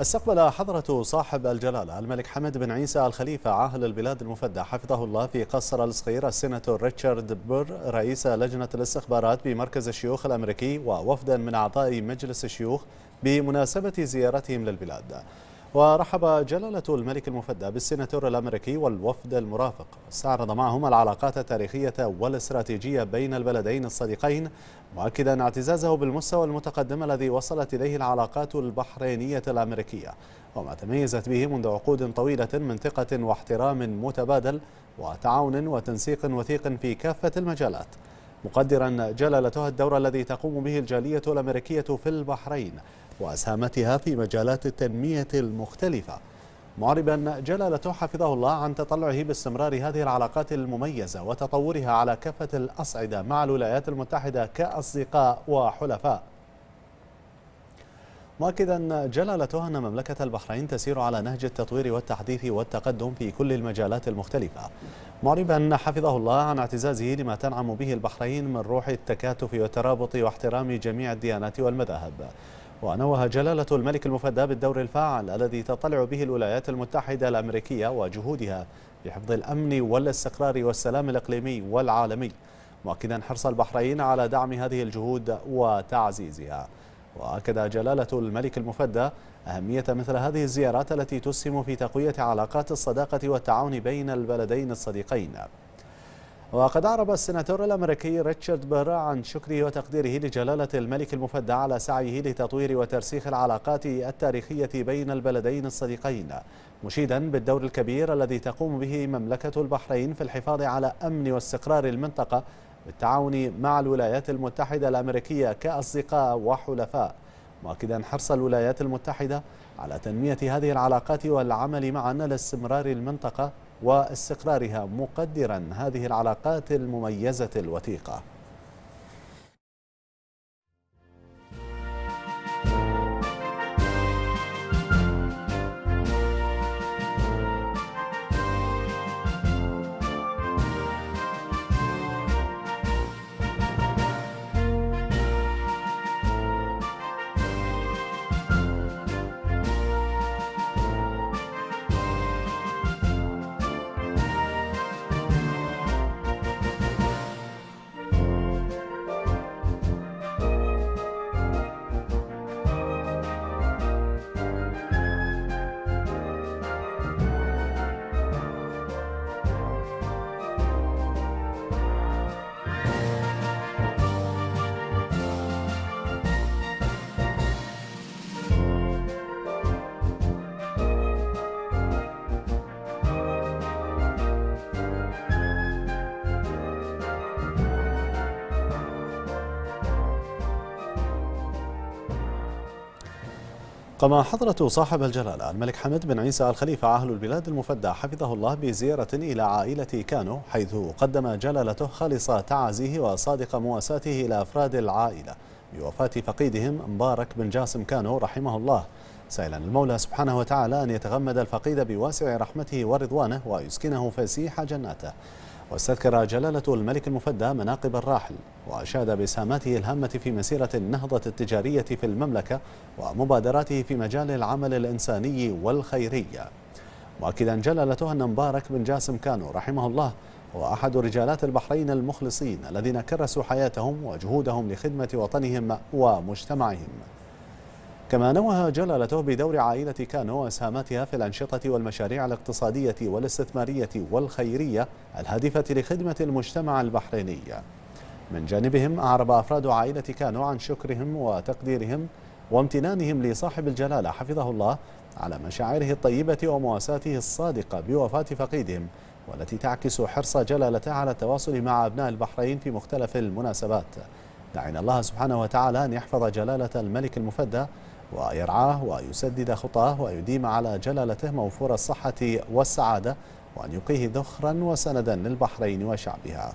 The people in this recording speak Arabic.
استقبل حضرة صاحب الجلالة الملك حمد بن عيسى الخليفة عاهل البلاد المفدى حفظه الله في قصر الصغير السيناتور ريتشارد بور رئيس لجنة الاستخبارات بمركز الشيوخ الأمريكي ووفدا من أعضاء مجلس الشيوخ بمناسبة زيارتهم للبلاد ورحب جلالة الملك المفدى بالسيناتور الأمريكي والوفد المرافق استعرض معهما العلاقات التاريخية والاستراتيجية بين البلدين الصديقين مؤكدا اعتزازه بالمستوى المتقدم الذي وصلت إليه العلاقات البحرينية الأمريكية وما تميزت به منذ عقود طويلة من ثقة واحترام متبادل وتعاون وتنسيق وثيق في كافة المجالات مقدرا جلالتها الدور الذي تقوم به الجالية الأمريكية في البحرين وأسهامتها في مجالات التنمية المختلفة معربا جلالته حفظه الله عن تطلعه باستمرار هذه العلاقات المميزة وتطورها على كافة الأصعدة مع الولايات المتحدة كأصدقاء وحلفاء مؤكدا جلالته أن مملكة البحرين تسير على نهج التطوير والتحديث والتقدم في كل المجالات المختلفة معربا حفظه الله عن اعتزازه لما تنعم به البحرين من روح التكاتف والترابط واحترام جميع الديانات والمذاهب ونوه جلالة الملك المفدى بالدور الفاعل الذي تطلع به الولايات المتحدة الأمريكية وجهودها في حفظ الأمن والاستقرار والسلام الإقليمي والعالمي مؤكدا حرص البحرين على دعم هذه الجهود وتعزيزها وأكد جلالة الملك المفدى أهمية مثل هذه الزيارات التي تسهم في تقوية علاقات الصداقة والتعاون بين البلدين الصديقين وقد أعرب السناتور الأمريكي ريتشارد بير عن شكره وتقديره لجلالة الملك المفدى على سعيه لتطوير وترسيخ العلاقات التاريخية بين البلدين الصديقين مشيدا بالدور الكبير الذي تقوم به مملكة البحرين في الحفاظ على أمن واستقرار المنطقة بالتعاون مع الولايات المتحدة الأمريكية كأصدقاء وحلفاء مؤكدا حرص الولايات المتحدة على تنمية هذه العلاقات والعمل معا لاستمرار المنطقة واستقرارها مقدرا هذه العلاقات المميزة الوثيقة قام حضرة صاحب الجلالة الملك حمد بن عيسى الخليفة عاهل البلاد المفدى حفظه الله بزيارة إلى عائلة كانو حيث قدم جلالته خالص تعازيه وصادق مواساته إلى أفراد العائلة بوفاة فقيدهم مبارك بن جاسم كانو رحمه الله سائلا المولى سبحانه وتعالى أن يتغمد الفقيد بواسع رحمته ورضوانه ويسكنه فسيح جناته واستذكر جلالة الملك المفدى مناقب الراحل وأشاد بإسهاماته الهامة في مسيرة النهضة التجارية في المملكة ومبادراته في مجال العمل الإنساني والخيري مؤكدا جلالته أن مبارك بن جاسم كانو رحمه الله هو أحد رجالات البحرين المخلصين الذين كرسوا حياتهم وجهودهم لخدمة وطنهم ومجتمعهم كما نوه جلالته بدور عائلة كانو وإسهاماتها في الأنشطة والمشاريع الاقتصادية والاستثمارية والخيرية الهادفة لخدمة المجتمع البحريني من جانبهم أعرب أفراد عائلة كانو عن شكرهم وتقديرهم وامتنانهم لصاحب الجلالة حفظه الله على مشاعره الطيبة ومواساته الصادقة بوفاة فقيدهم والتي تعكس حرص جلالته على التواصل مع أبناء البحرين في مختلف المناسبات دعنا الله سبحانه وتعالى أن يحفظ جلالة الملك المفدى ويرعاه ويسدد خطاه ويديم على جلالته موفور الصحة والسعادة وأن يقيه ذخرا وسندا للبحرين وشعبها